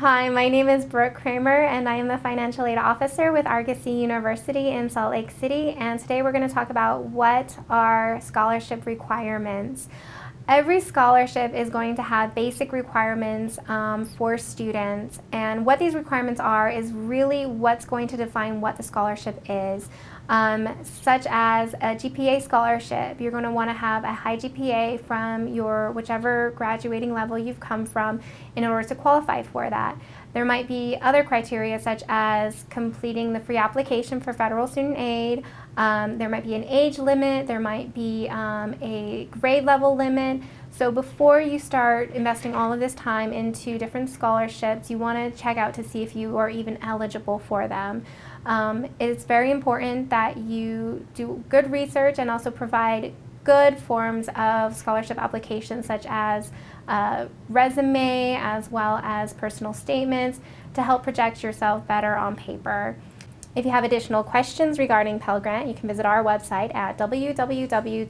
Hi, my name is Brooke Kramer, and I am the Financial Aid Officer with Argosy University in Salt Lake City. And today we're going to talk about what are scholarship requirements. Every scholarship is going to have basic requirements um, for students, and what these requirements are is really what's going to define what the scholarship is. Um, such as a GPA scholarship, you're going to want to have a high GPA from your whichever graduating level you've come from in order to qualify for that. There might be other criteria such as completing the free application for federal student aid. Um, there might be an age limit. There might be um, a grade level limit. So before you start investing all of this time into different scholarships, you want to check out to see if you are even eligible for them. Um, it's very important that you do good research and also provide good forms of scholarship applications such as uh, resume as well as personal statements to help project yourself better on paper. If you have additional questions regarding Pell Grant, you can visit our website at www.argosy.edu.